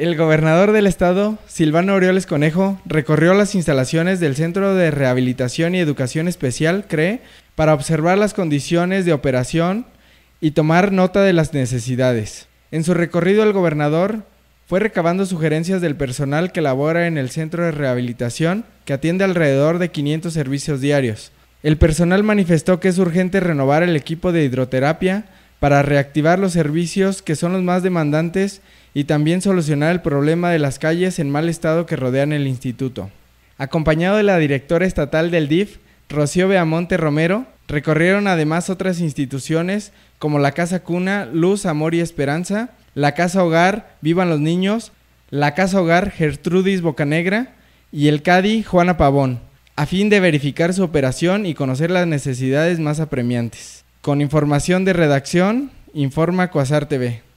El gobernador del estado, Silvano Orioles Conejo, recorrió las instalaciones del Centro de Rehabilitación y Educación Especial, CRE, para observar las condiciones de operación y tomar nota de las necesidades. En su recorrido el gobernador fue recabando sugerencias del personal que labora en el Centro de Rehabilitación, que atiende alrededor de 500 servicios diarios. El personal manifestó que es urgente renovar el equipo de hidroterapia, para reactivar los servicios que son los más demandantes y también solucionar el problema de las calles en mal estado que rodean el instituto. Acompañado de la directora estatal del DIF, Rocío Beamonte Romero, recorrieron además otras instituciones como la Casa Cuna, Luz, Amor y Esperanza, la Casa Hogar, Vivan los Niños, la Casa Hogar Gertrudis Bocanegra y el CADI Juana Pavón, a fin de verificar su operación y conocer las necesidades más apremiantes. Con información de redacción, informa Cuasar TV.